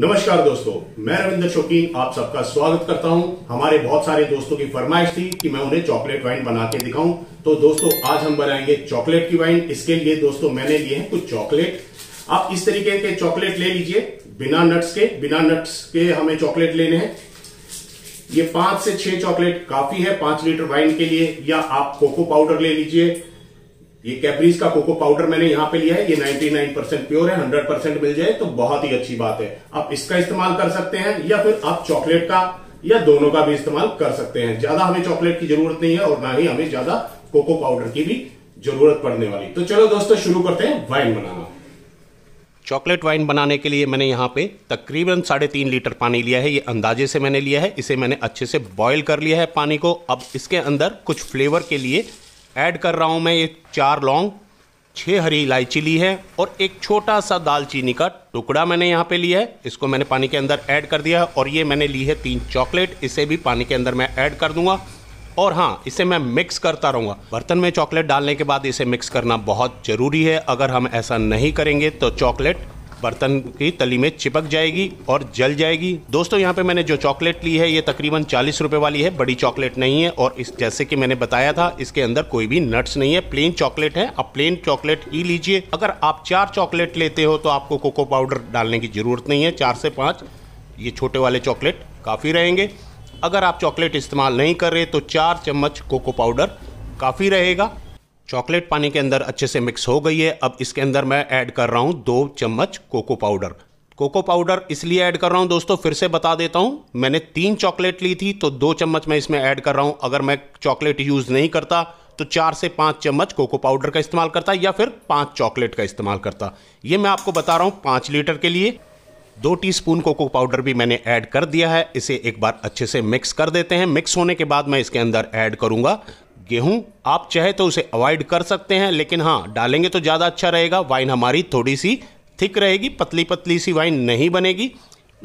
नमस्कार दोस्तों मैं रविंदर शौकीन आप सबका स्वागत करता हूं हमारे बहुत सारे दोस्तों की फरमाइश थी कि मैं उन्हें चॉकलेट वाइन बना के दिखाऊं तो दोस्तों आज हम बनाएंगे चॉकलेट की वाइन इसके लिए दोस्तों मैंने लिए हैं कुछ चॉकलेट आप इस तरीके के चॉकलेट ले लीजिए बिना नट्स के बिना नट्स के हमें चॉकलेट लेने हैं ये पांच से छह चॉकलेट काफी है पांच लीटर वाइन के लिए या आप कोको पाउडर ले लीजिए ये कैप्रीज का कोको पाउडर मैंने यहाँ पे लिया है ये 99 प्योर है 100 मिल जाए तो बहुत ही अच्छी बात है आप इसका इस्तेमाल कर सकते हैं या फिर आप चॉकलेट का या दोनों का भी इस्तेमाल कर सकते हैं ज्यादा हमें चॉकलेट की जरूरत नहीं है और ना ही हमें ज्यादा कोको पाउडर की भी जरूरत पड़ने वाली तो चलो दोस्तों शुरू करते हैं वाइन बनाना चॉकलेट वाइन बनाने के लिए मैंने यहाँ पे तकरीबन साढ़े तीन लीटर पानी लिया है ये अंदाजे से मैंने लिया है इसे मैंने अच्छे से बॉईल कर लिया है पानी को अब इसके अंदर कुछ फ्लेवर के लिए ऐड कर रहा हूँ मैं ये चार लौंग छः हरी इलायची ली है और एक छोटा सा दालचीनी का टुकड़ा मैंने यहाँ पे लिया है इसको मैंने पानी के अंदर ऐड कर दिया है और ये मैंने ली है तीन चॉकलेट इसे भी पानी के अंदर मैं ऐड कर दूंगा और हाँ इसे मैं मिक्स करता रहूँगा बर्तन में चॉकलेट डालने के बाद इसे मिक्स करना बहुत ज़रूरी है अगर हम ऐसा नहीं करेंगे तो चॉकलेट बर्तन की तली में चिपक जाएगी और जल जाएगी दोस्तों यहाँ पे मैंने जो चॉकलेट ली है ये तकरीबन चालीस रुपए वाली है बड़ी चॉकलेट नहीं है और इस जैसे कि मैंने बताया था इसके अंदर कोई भी नट्स नहीं है प्लेन चॉकलेट है आप प्लेन चॉकलेट ही लीजिए अगर आप चार चॉकलेट लेते हो तो आपको कोको पाउडर डालने की जरूरत नहीं है चार से पाँच ये छोटे वाले चॉकलेट काफ़ी रहेंगे अगर आप चॉकलेट इस्तेमाल नहीं कर रहे तो चार चम्मच कोको पाउडर काफ़ी रहेगा चॉकलेट पानी के अंदर अच्छे से मिक्स हो गई है अब इसके अंदर मैं ऐड कर रहा हूँ दो चम्मच कोको पाउडर कोको पाउडर इसलिए ऐड कर रहा हूँ दोस्तों फिर से बता देता हूँ मैंने तीन चॉकलेट ली थी तो दो चम्मच मैं इसमें ऐड कर रहा हूँ अगर मैं चॉकलेट यूज़ नहीं करता तो चार से पाँच चम्मच कोको पाउडर का इस्तेमाल करता या फिर पाँच चॉकलेट का इस्तेमाल करता ये मैं आपको बता रहा हूँ पाँच लीटर के लिए दो टीस्पून कोको पाउडर भी मैंने ऐड कर दिया है इसे एक बार अच्छे से मिक्स कर देते हैं मिक्स होने के बाद मैं इसके अंदर ऐड करूँगा गेहूं आप चाहे तो उसे अवॉइड कर सकते हैं लेकिन हाँ डालेंगे तो ज़्यादा अच्छा रहेगा वाइन हमारी थोड़ी सी थिक रहेगी पतली पतली सी वाइन नहीं बनेगी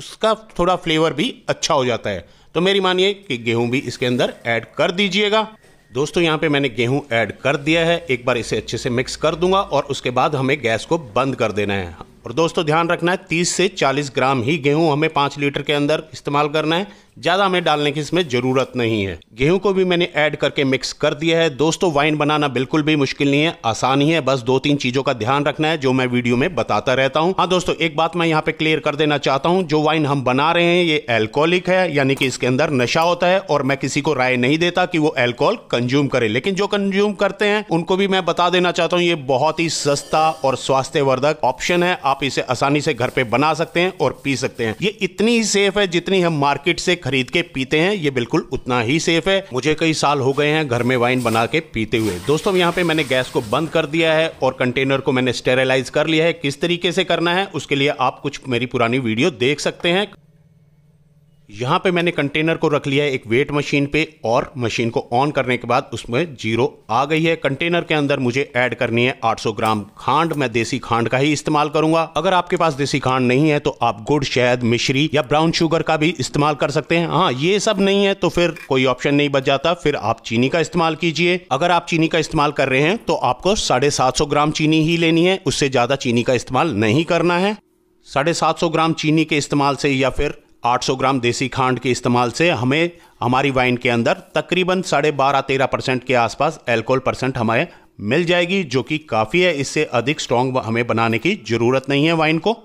उसका थोड़ा फ्लेवर भी अच्छा हो जाता है तो मेरी मानिए कि गेहूं भी इसके अंदर ऐड कर दीजिएगा दोस्तों यहाँ पे मैंने गेहूं ऐड कर दिया है एक बार इसे अच्छे से मिक्स कर दूंगा और उसके बाद हमें गैस को बंद कर देना है और दोस्तों ध्यान रखना है तीस से चालीस ग्राम ही गेहूं हमें पांच लीटर के अंदर इस्तेमाल करना है ज़्यादा हमें डालने की इसमें ज़रूरत नहीं है गेहूं को भी मैंने ऐड करके मिक्स कर दिया है दोस्तों वाइन बनाना बिल्कुल भी मुश्किल नहीं है आसान ही है बस दो तीन चीज़ों का ध्यान रखना है जो मैं वीडियो में बताता रहता हूँ हाँ दोस्तों एक बात मैं यहाँ पे क्लियर कर देना चाहता हूँ जो वाइन हम बना रहे हैं ये एल्कोहलिक है यानी कि इसके अंदर नशा होता है और मैं किसी को राय नहीं देता कि वो एल्कोहल कंज्यूम करे लेकिन जो कंज्यूम करते हैं उनको भी मैं बता देना चाहता हूँ ये बहुत ही सस्ता और स्वास्थ्यवर्धक ऑप्शन है आप आप इसे आसानी से घर पे बना सकते हैं और पी सकते हैं ये इतनी ही सेफ है जितनी हम मार्केट से खरीद के पीते हैं ये बिल्कुल उतना ही सेफ है मुझे कई साल हो गए हैं घर में वाइन बना के पीते हुए दोस्तों यहाँ पे मैंने गैस को बंद कर दिया है और कंटेनर को मैंने स्टेरिलाइज कर लिया है किस तरीके से करना है उसके लिए आप कुछ मेरी पुरानी वीडियो देख सकते हैं यहां पे मैंने कंटेनर को रख लिया है एक वेट मशीन पे और मशीन को ऑन करने के बाद उसमें जीरो आ गई है कंटेनर के अंदर मुझे ऐड करनी है 800 ग्राम खांड मैं देसी खांड का ही इस्तेमाल करूंगा अगर आपके पास देसी खांड नहीं है तो आप गुड़ शहद मिश्री या ब्राउन शुगर का भी इस्तेमाल कर सकते हैं हाँ ये सब नहीं है तो फिर कोई ऑप्शन नहीं बच जाता फिर आप चीनी का इस्तेमाल कीजिए अगर आप चीनी का इस्तेमाल कर रहे हैं तो आपको साढ़े ग्राम चीनी ही लेनी है उससे ज़्यादा चीनी का इस्तेमाल नहीं करना है साढ़े ग्राम चीनी के इस्तेमाल से या फिर 800 ग्राम देसी खांड के इस्तेमाल से हमें हमारी वाइन के अंदर तकरीबन साढ़े बारह तेरह परसेंट के आसपास एल्कोहल परसेंट हमें मिल जाएगी जो कि काफ़ी है इससे अधिक स्ट्रॉन्ग हमें बनाने की ज़रूरत नहीं है वाइन को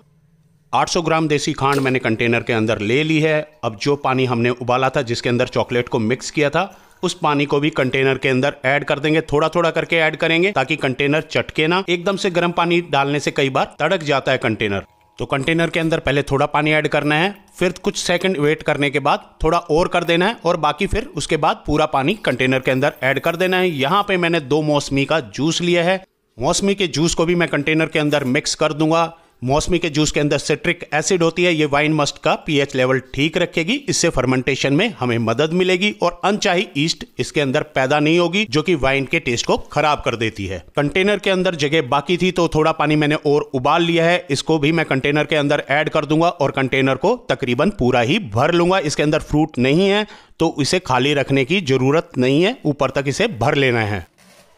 800 ग्राम देसी खांड मैंने कंटेनर के अंदर ले ली है अब जो पानी हमने उबाला था जिसके अंदर चॉकलेट को मिक्स किया था उस पानी को भी कंटेनर के अंदर ऐड कर देंगे थोड़ा थोड़ा करके ऐड करेंगे ताकि कंटेनर चटके ना एकदम से गर्म पानी डालने से कई बार तड़क जाता है कंटेनर तो कंटेनर के अंदर पहले थोड़ा पानी ऐड करना है फिर कुछ सेकंड वेट करने के बाद थोड़ा और कर देना है और बाकी फिर उसके बाद पूरा पानी कंटेनर के अंदर ऐड कर देना है यहाँ पे मैंने दो मौसमी का जूस लिया है मौसमी के जूस को भी मैं कंटेनर के अंदर मिक्स कर दूंगा मौसमी के जूस के अंदर सिट्रिक एसिड होती है ये वाइन मस्ट का पीएच लेवल ठीक रखेगी इससे फर्मेंटेशन में हमें मदद मिलेगी और अनचाही ईस्ट इसके अंदर पैदा नहीं होगी जो कि वाइन के टेस्ट को खराब कर देती है कंटेनर के अंदर जगह बाकी थी तो थोड़ा पानी मैंने और उबाल लिया है इसको भी मैं कंटेनर के अंदर एड कर दूंगा और कंटेनर को तकरीबन पूरा ही भर लूंगा इसके अंदर फ्रूट नहीं है तो इसे खाली रखने की जरूरत नहीं है ऊपर तक इसे भर लेना है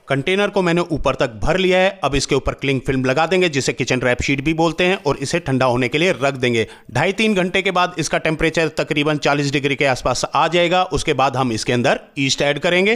कंटेनर को मैंने ऊपर तक भर लिया है अब इसके ऊपर क्लिंग फिल्म लगा देंगे जिसे किचन रैप शीट भी बोलते हैं और इसे ठंडा होने के लिए रख देंगे ढाई तीन घंटे के बाद इसका टेम्परेचर तकरीबन 40 डिग्री के आसपास आ जाएगा उसके बाद हम इसके अंदर ईस्ट ऐड करेंगे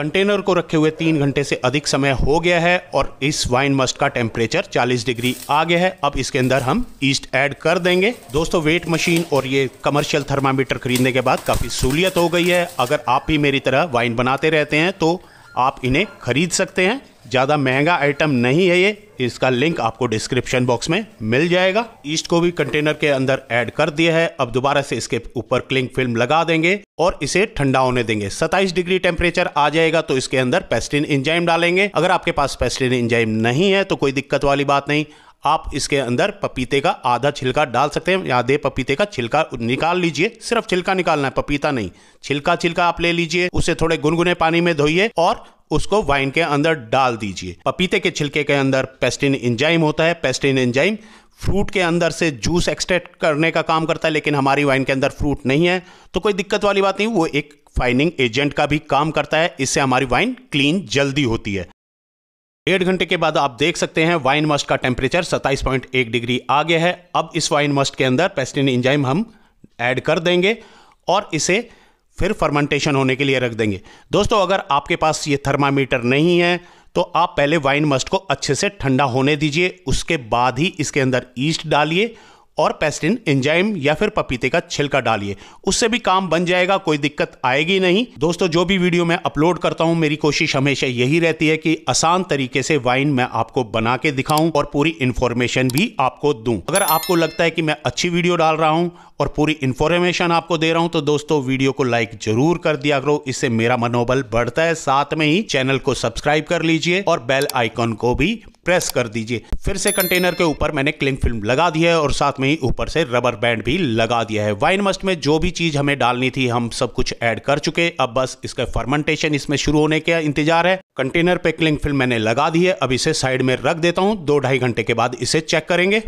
कंटेनर को रखे हुए तीन घंटे से अधिक समय हो गया है और इस वाइन मस्ट का टेम्परेचर 40 डिग्री आ गया है अब इसके अंदर हम ईस्ट ऐड कर देंगे दोस्तों वेट मशीन और ये कमर्शियल थर्मामीटर खरीदने के बाद काफ़ी सहूलियत हो गई है अगर आप भी मेरी तरह वाइन बनाते रहते हैं तो आप इन्हें खरीद सकते हैं ज़्यादा महंगा आइटम नहीं है ये इसका लिंक आपको डिस्क्रिप्शन बॉक्स में मिल जाएगा ईस्ट को भी कंटेनर के अंदर ऐड कर दिया है अब दोबारा से इसके ऊपर क्लिंग फिल्म लगा देंगे और इसे ठंडा होने देंगे 27 डिग्री टेम्परेचर आ जाएगा तो इसके अंदर पेस्टिन इंजाइम डालेंगे अगर आपके पास पेस्टिन इंजाइम नहीं है तो कोई दिक्कत वाली बात नहीं आप इसके अंदर पपीते का आधा छिलका डाल सकते हैं आधे पपीते का छिलका निकाल लीजिए सिर्फ छिलका निकालना है पपीता नहीं छिलका छिलका आप ले लीजिए उसे थोड़े गुनगुने पानी में धोइए और उसको वाइन के अंदर डाल दीजिए पपीते के छिलके के अंदर पेस्टिन इंजाइम होता है पेस्टिन इंजाइम फ्रूट के अंदर से जूस एक्सट्रैक्ट करने का काम करता है लेकिन हमारी वाइन के अंदर फ्रूट नहीं है तो कोई दिक्कत वाली बात नहीं वो एक फाइनिंग एजेंट का भी काम करता है इससे हमारी वाइन क्लीन जल्दी होती है डेढ़ घंटे के बाद आप देख सकते हैं वाइन मस्ट का टेम्परेचर 27.1 डिग्री आ गया है अब इस वाइन मस्ट के अंदर पेस्टिन इंजाइम हम ऐड कर देंगे और इसे फिर फर्मेंटेशन होने के लिए रख देंगे दोस्तों अगर आपके पास ये थर्मामीटर नहीं है तो आप पहले वाइन मस्ट को अच्छे से ठंडा होने दीजिए उसके बाद ही इसके अंदर ईस्ट डालिए और पेस्टिन एंजाइम या फिर पपीते का छिलका डालिए उससे भी काम बन जाएगा कोई दिक्कत आएगी नहीं दोस्तों जो भी वीडियो मैं अपलोड करता हूँ मेरी कोशिश हमेशा यही रहती है कि आसान तरीके से वाइन मैं आपको बना के दिखाऊं और पूरी इंफॉर्मेशन भी आपको दूं अगर आपको लगता है कि मैं अच्छी वीडियो डाल रहा हूं और पूरी इंफॉर्मेशन आपको दे रहा हूं तो दोस्तों वीडियो को लाइक जरूर कर दिया करो इससे मेरा मनोबल बढ़ता है साथ में ही चैनल को सब्सक्राइब कर लीजिए और बेल आइकॉन को भी प्रेस कर दीजिए फिर से कंटेनर के ऊपर मैंने क्लिंग फिल्म लगा दी है और साथ में ही ऊपर से रबर बैंड भी लगा दिया है वाइन मस्ट में जो भी चीज हमें डालनी थी हम सब कुछ ऐड कर चुके अब बस इसका फर्मेंटेशन इसमें शुरू होने का इंतजार है कंटेनर पे क्लिंग फिल्म मैंने लगा दी है अब इसे साइड में रख देता हूँ दो ढाई घंटे के बाद इसे चेक करेंगे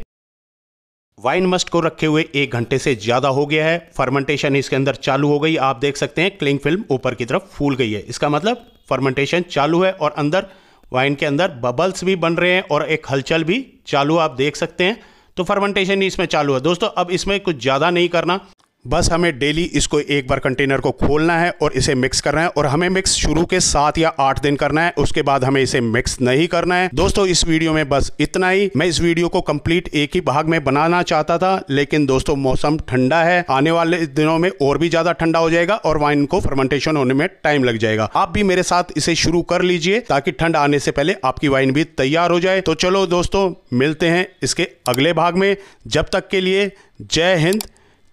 वाइन मस्ट को रखे हुए एक घंटे से ज़्यादा हो गया है फर्मेंटेशन इसके अंदर चालू हो गई आप देख सकते हैं क्लिंग फिल्म ऊपर की तरफ फूल गई है इसका मतलब फर्मेंटेशन चालू है और अंदर वाइन के अंदर बबल्स भी बन रहे हैं और एक हलचल भी चालू आप देख सकते हैं तो फर्मेंटेशन इसमें चालू है दोस्तों अब इसमें कुछ ज़्यादा नहीं करना बस हमें डेली इसको एक बार कंटेनर को खोलना है और इसे मिक्स करना है और हमें मिक्स शुरू के सात या आठ दिन करना है उसके बाद हमें इसे मिक्स नहीं करना है दोस्तों इस वीडियो में बस इतना ही मैं इस वीडियो को कंप्लीट एक ही भाग में बनाना चाहता था लेकिन दोस्तों मौसम ठंडा है आने वाले दिनों में और भी ज्यादा ठंडा हो जाएगा और वाइन को फर्मेंटेशन होने में टाइम लग जाएगा आप भी मेरे साथ इसे शुरू कर लीजिए ताकि ठंड आने से पहले आपकी वाइन भी तैयार हो जाए तो चलो दोस्तों मिलते हैं इसके अगले भाग में जब तक के लिए जय हिंद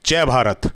जय भारत